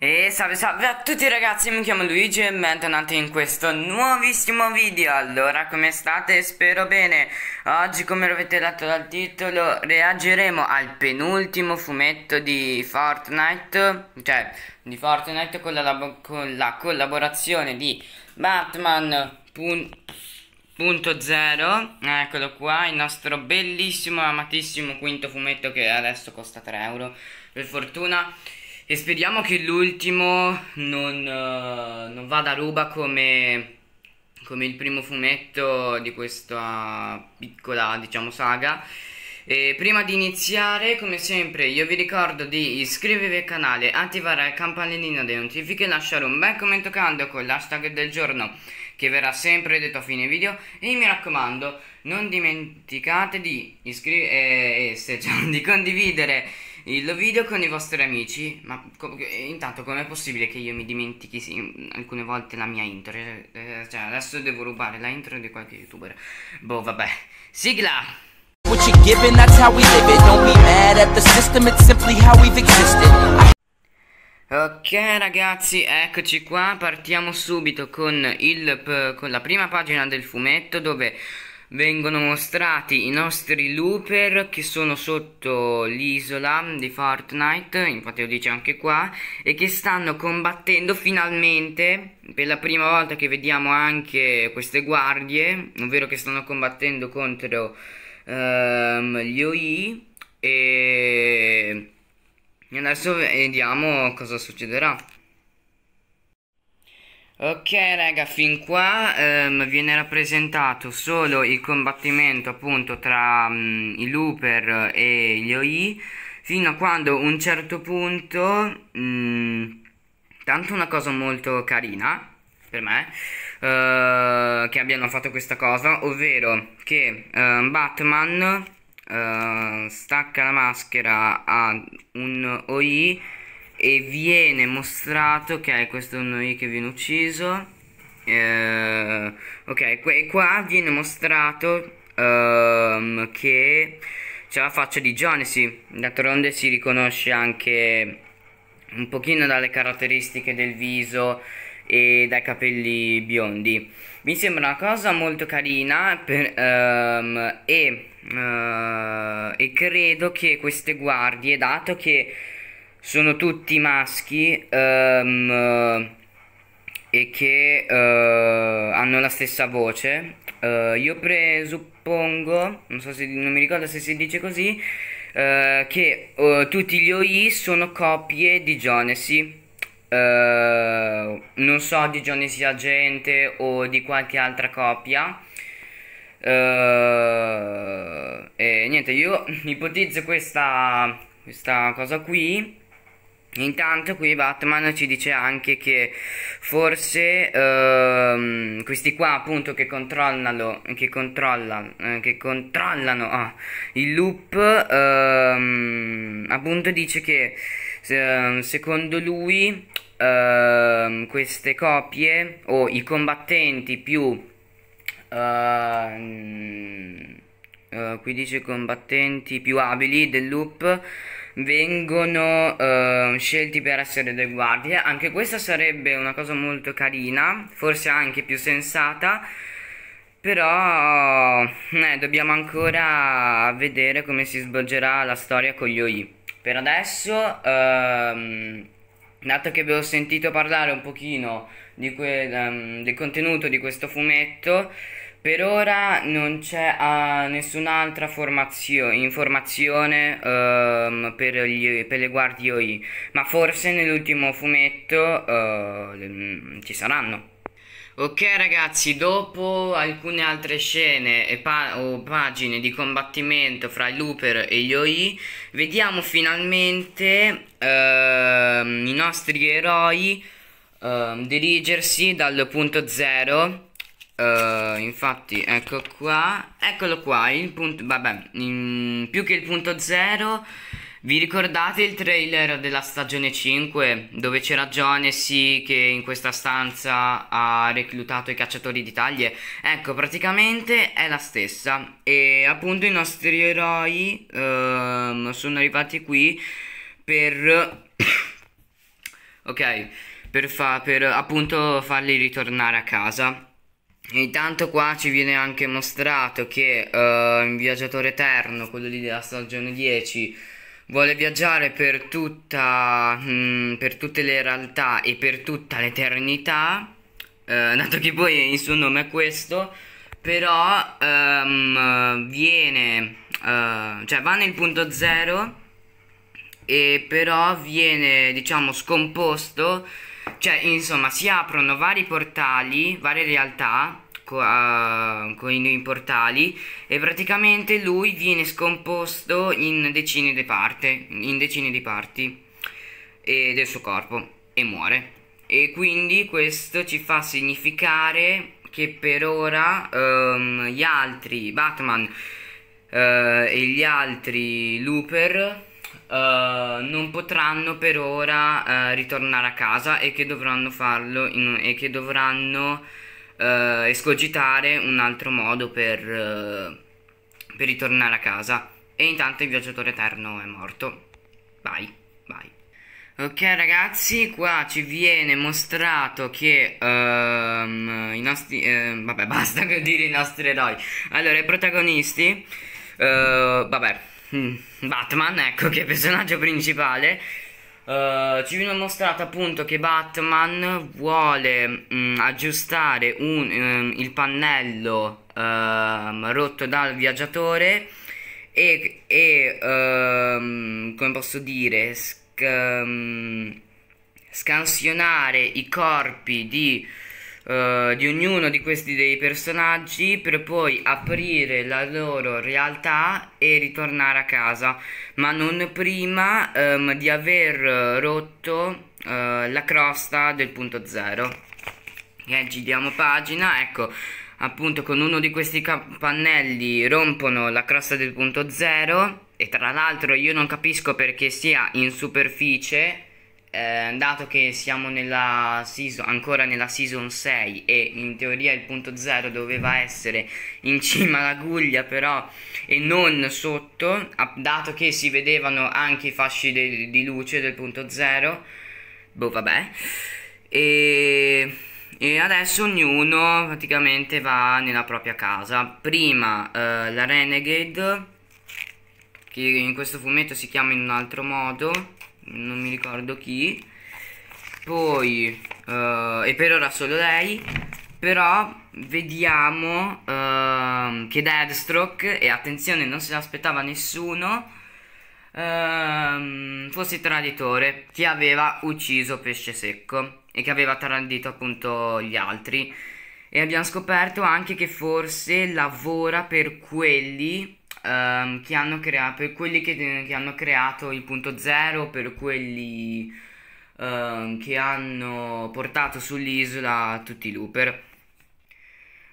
E salve salve a tutti ragazzi, mi chiamo Luigi e bentornati in questo nuovissimo video Allora, come state? Spero bene Oggi, come avete dato dal titolo, reagiremo al penultimo fumetto di Fortnite Cioè, di Fortnite con la, con la collaborazione di Batman.0 Eccolo qua, il nostro bellissimo, amatissimo quinto fumetto che adesso costa 3 euro Per fortuna e speriamo che l'ultimo non, uh, non vada a ruba come, come il primo fumetto di questa piccola, diciamo, saga. E prima di iniziare, come sempre, io vi ricordo di iscrivervi al canale, attivare la campanellina delle notifiche, lasciare un bel commento caldo con l'hashtag del giorno che verrà sempre detto a fine video e mi raccomando, non dimenticate di, eh, se, cioè, di condividere il video con i vostri amici, ma co intanto com'è possibile che io mi dimentichi sì, alcune volte la mia intro? Eh, eh cioè, adesso devo rubare la intro di qualche youtuber. Boh, vabbè. Sigla! Ok ragazzi, eccoci qua, partiamo subito con, il, con la prima pagina del fumetto dove vengono mostrati i nostri looper che sono sotto l'isola di Fortnite, infatti lo dice anche qua, e che stanno combattendo finalmente, per la prima volta che vediamo anche queste guardie, ovvero che stanno combattendo contro um, gli OI e adesso vediamo cosa succederà. Ok raga, fin qua ehm, viene rappresentato solo il combattimento appunto tra mh, mm, i Looper e gli OI fino a quando un certo punto, mh, mm, tanto una cosa molto carina per me, eh, che abbiano fatto questa cosa, ovvero che eh, Batman eh, stacca la maschera a un OI e viene mostrato che okay, questo è un I che viene ucciso eh, ok e qua viene mostrato um, che c'è la faccia di Jonesy d'altronde si riconosce anche un pochino dalle caratteristiche del viso e dai capelli biondi mi sembra una cosa molto carina per, um, e, uh, e credo che queste guardie dato che sono tutti maschi um, e che uh, hanno la stessa voce. Uh, io presuppongo, non, so se, non mi ricordo se si dice così, uh, che tutti gli OI sono copie di Jonesi. non so di Jonesi gente o di qualche altra copia. e niente, io ipotizzo questa, questa cosa qui Intanto qui Batman ci dice anche che forse ehm, questi qua appunto che controllano, che controllano, eh, che controllano ah, il loop ehm, appunto dice che secondo lui ehm, queste copie o i combattenti più Uh, qui dice combattenti più abili del loop vengono eh, scelti per essere dei guardie anche questa sarebbe una cosa molto carina forse anche più sensata però eh, dobbiamo ancora vedere come si svolgerà la storia con gli OI per adesso ehm, dato che vi ho sentito parlare un pochino di quel, um, ehm, del contenuto di questo fumetto per ora non c'è uh, nessun'altra informazione um, per, gli, per, le guardie OI, ma forse nell'ultimo fumetto uh, ci saranno. Ok ragazzi, dopo alcune altre scene e pa o pagine di combattimento fra Looper e gli OI, vediamo finalmente uh, i nostri eroi ehm, dirigersi dal punto zero infatti ecco qua eccolo qua il punto vabbè in, più che il punto zero vi ricordate il trailer della stagione 5 dove c'era Jonesy che in questa stanza ha reclutato i cacciatori di taglie? Ecco, praticamente è la stessa e appunto i nostri eroi ehm, sono arrivati qui per... ok, per, fa per appunto farli ritornare a casa. Intanto qua ci viene anche mostrato che uh, eh, in Viaggiatore Eterno, quello lì della stagione 10, vuole viaggiare per tutta, mh, mm, per tutte le realtà e per tutta l'eternità, uh, dato che poi il suo nome è questo, però um, viene, uh, cioè va nel punto zero e però viene, diciamo, scomposto cioè, insomma, si aprono vari portali, varie realtà co uh, con i nuovi portali e praticamente lui viene scomposto in decine di parti in decine di parti e, del suo corpo e muore. E quindi questo ci fa significare che per ora um, gli altri Batman uh, e gli altri Looper eh, non potranno per ora uh, ritornare a casa e che dovranno farlo in, e che dovranno uh, escogitare un altro modo per, per ritornare a casa. E intanto il viaggiatore eterno è morto. Vai, vai. Ok ragazzi, qua ci viene mostrato che um, i nostri... Eh, vabbè, basta che dire i nostri eroi. Allora, i protagonisti... vabbè, Mm, Batman, ecco che è il personaggio principale. Uh, ci viene mostrato appunto che Batman vuole mh, mm, aggiustare un, mh, ehm, il pannello uh, rotto dal viaggiatore e, e uh, come posso dire sc um, scansionare i corpi di eh, di ognuno di questi dei personaggi per poi aprire la loro realtà e ritornare a casa, ma non prima um, di aver rotto uh, la crosta del punto zero. e giriamo pagina, ecco appunto con uno di questi pannelli rompono la crosta del punto zero e tra l'altro io non capisco perché sia in superficie eh, dato che siamo nella season, ancora nella season 6 e in teoria il punto 0 doveva essere in cima alla guglia però e non sotto, dato che si vedevano anche i fasci de, di luce del punto 0, boh vabbè, e, e, adesso ognuno praticamente va nella propria casa, prima eh, la Renegade, che in questo fumetto si chiama in un altro modo, non mi ricordo chi poi uh, e per ora solo lei però vediamo uh, che Deadstroke e attenzione non se l'aspettava nessuno uh, fosse il traditore che aveva ucciso Pesce Secco e che aveva tradito appunto gli altri e abbiamo scoperto anche che forse lavora per quelli um, che hanno creato, per quelli che, che, hanno creato il punto zero, per quelli um, che hanno portato sull'isola tutti i looper.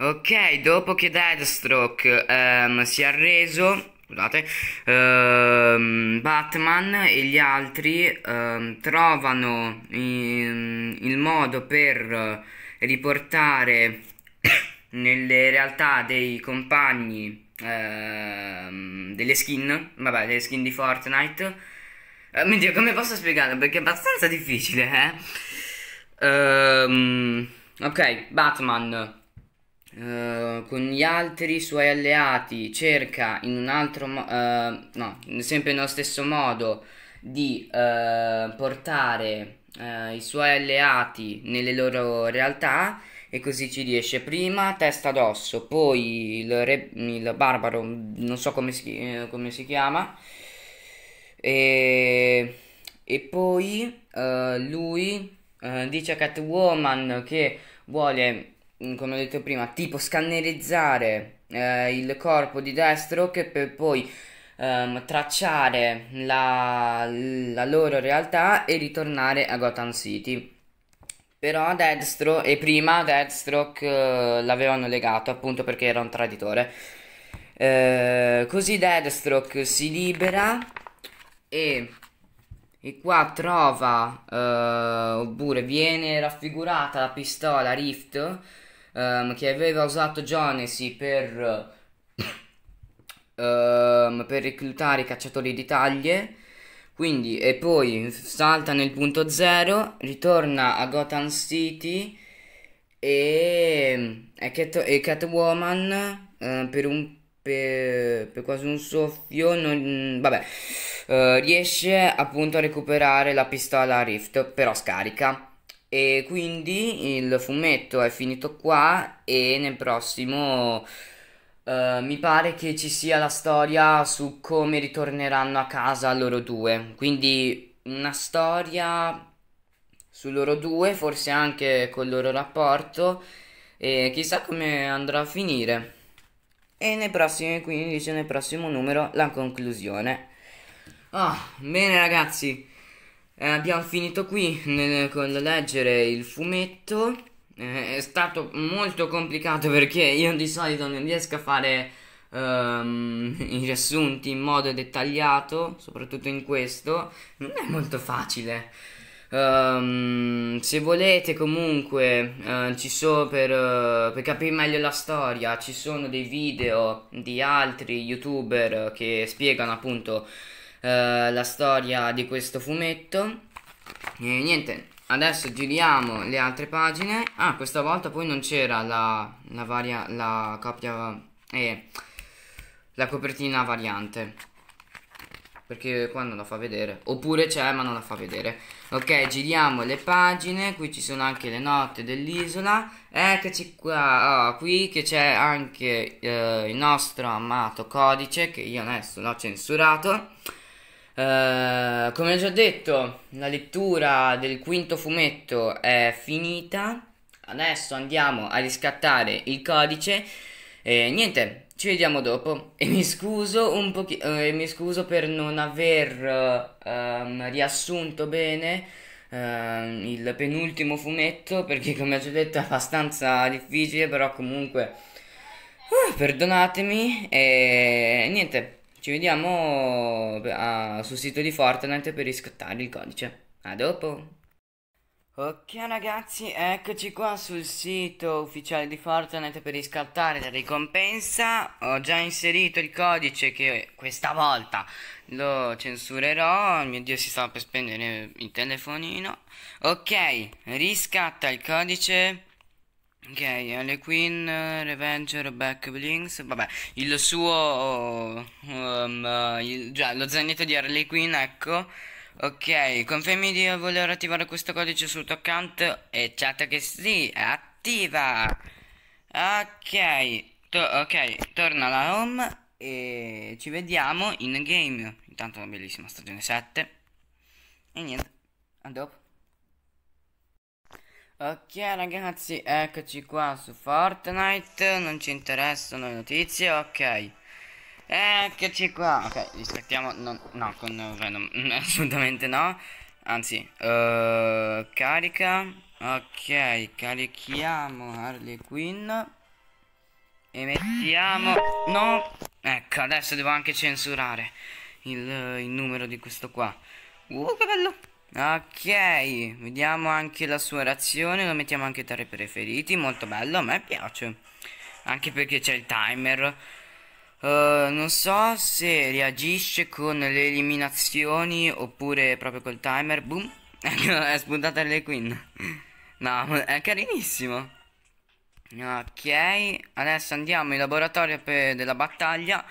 Ok, dopo che Deathstroke um, si è arreso, scusate, um, Batman e gli altri um, trovano in, il modo per riportare nelle realtà dei compagni ehm, delle skin, vabbè, delle skin di Fortnite. Eh, dico, come posso spiegarlo? Perché è abbastanza difficile, eh. Ehm, ok, Batman. Uh, con gli altri suoi alleati cerca in un altro uh, no, sempre nello stesso modo di uh, portare i suoi alleati nelle loro realtà e così ci riesce prima testa d'osso, poi il, re, il barbaro, non so come si, come si chiama, e, e poi eh, lui eh, dice a Catwoman che vuole, mm, come ho detto prima, tipo scannerizzare eh, il corpo di Deathstroke per poi um, tracciare la, la loro realtà e ritornare a Gotham City. Però Deathstroke e prima Deathstroke eh, l'avevano legato appunto perché era un traditore. Eh, così Deathstroke si libera e, e qua trova eh, oppure viene raffigurata la pistola Rift ehm, che aveva usato Jonesy per, ehm, per reclutare i cacciatori di taglie quindi, e poi salta nel punto zero, ritorna a Gotham City e, e, Cat, e Catwoman eh, per, un, per, per, quasi un soffio, non, vabbè, eh, riesce appunto a recuperare la pistola Rift, però scarica. E quindi il fumetto è finito qua e nel prossimo eh, mi pare che ci sia la storia su come ritorneranno a casa loro due. Quindi una storia su loro due, forse anche col loro rapporto. E chissà come andrà a finire. E nei prossimi, quindi nel prossimo numero, la conclusione. Oh, bene ragazzi, eh, abbiamo finito qui nel, con leggere il fumetto eh, è stato molto complicato perché io di solito non riesco a fare um, i riassunti in modo dettagliato, soprattutto in questo, non è molto facile. Um, se volete comunque uh, ci so per, uh, per, capire meglio la storia ci sono dei video di altri youtuber che spiegano appunto uh, la storia di questo fumetto e niente Adesso giriamo le altre pagine. Ah, questa volta poi non c'era la, la, varia, la coppia, eh, la copertina variante. Perché qua non la fa vedere. Oppure c'è ma non la fa vedere. Ok, giriamo le pagine. Qui ci sono anche le note dell'isola. Eccoci qua. Oh, qui che c'è anche eh, il nostro amato codice che io adesso l'ho censurato. Uh, come ho già detto, la lettura del quinto fumetto è finita. Adesso andiamo a riscattare il codice. E niente, ci vediamo dopo. E mi scuso un pochino. Eh, mi scuso per non aver um, riassunto bene. Uh, il penultimo fumetto perché come ho già detto è abbastanza difficile però comunque uh, perdonatemi e niente ci vediamo uh, sul sito di Fortnite per riscattare il codice. A dopo! Ok ragazzi, eccoci qua sul sito ufficiale di Fortnite per riscattare la ricompensa. Ho già inserito il codice che questa volta lo censurerò. Mio Dio, si stava per spendere il telefonino. Ok, riscatta il codice Ok, Ale Queen, Revenger, Back Blinks, vabbè, il suo, um, uh, il, già, lo zainetto di Harley Quinn, ecco, ok, confermi di voler attivare questo codice sul tuo account e chat certo che sì, è attiva, ok, to ok, torna alla home e ci vediamo in game, intanto una bellissima stagione 7, e niente, a dopo. Ok ragazzi, eccoci qua su Fortnite, non ci interessano le notizie, ok Eccoci qua, ok, rispettiamo, no, no con Venom, cioè, assolutamente no Anzi, uh, carica, ok, carichiamo Harley Quinn E mettiamo, no, ecco adesso devo anche censurare il, il numero di questo qua Uh che bello Ok, vediamo anche la sua reazione, lo mettiamo anche tra i preferiti, molto bello, a me piace. Anche perché c'è il timer. Uh, non so se reagisce con le eliminazioni oppure proprio col timer. Boom, è spuntata le queen. no, è carinissimo. Ok, adesso andiamo in laboratorio della battaglia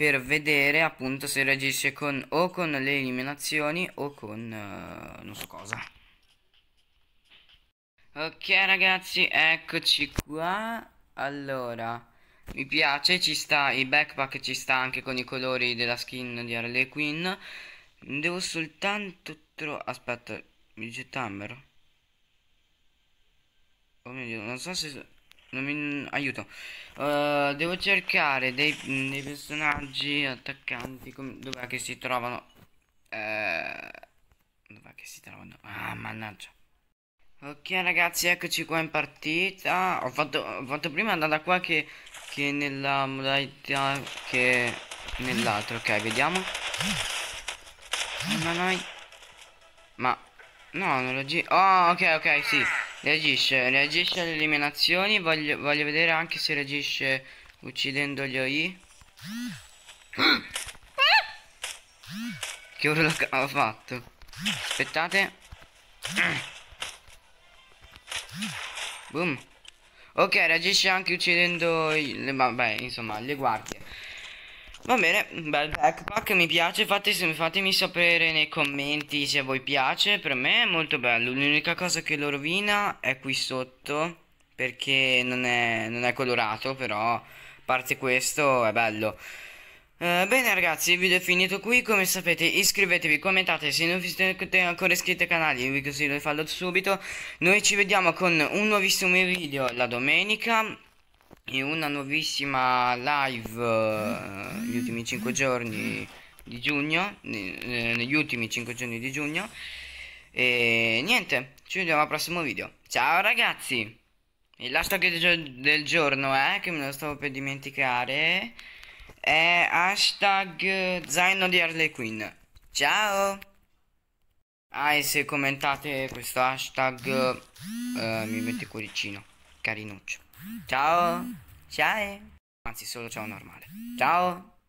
per vedere appunto se reagisce con o con le eliminazioni o con eh, non so cosa. Ok ragazzi, eccoci qua. Allora, mi piace, ci sta, il backpack ci sta anche con i colori della skin di Harley Quinn. Devo soltanto trovare... Aspetta, mi dice Tumblr. Oh mio Dio, non so se... Non mi... aiuto. Uh, devo cercare dei, dei personaggi attaccanti. Com... Dov'è che si trovano? Uh, Dov'è che si trovano? Ah, mannaggia. Ok ragazzi, eccoci qua in partita. Ho fatto, ho fatto prima andare da qua che, che nella modalità che nell'altro. Ok, vediamo. Ma noi... Ma... No, non lo giro. Oh, ok, ok, sì. Reagisce, reagisce alle eliminazioni, voglio, voglio vedere anche se reagisce uccidendo gli OI. Che urlo ho fatto? Aspettate. Boom. Ok, reagisce anche uccidendo le, vabbè, insomma, le guardie. Va bene, un bel backpack, mi piace, fate, fatemi sapere nei commenti se a voi piace, per me è molto bello, l'unica cosa che lo rovina è qui sotto, perché non è, non è colorato, però a parte questo è bello. Eh, bene ragazzi, il video è finito qui, come sapete iscrivetevi, commentate, se non siete ancora iscritti al canale vi consiglio di farlo subito, noi ci vediamo con un nuovissimo video la domenica in una nuovissima live negli eh, ultimi 5 giorni di giugno, eh, negli ultimi 5 giorni di giugno. E niente, ci vediamo al prossimo video. Ciao ragazzi! Il hashtag del giorno è, eh, che me lo stavo per dimenticare, è hashtag zaino di Harley Quinn. Ciao! Ah, e se commentate questo hashtag eh, mi mette cuoricino, carinuccio. Ciao. Ciao. Anzi, solo ciao normale. Ciao.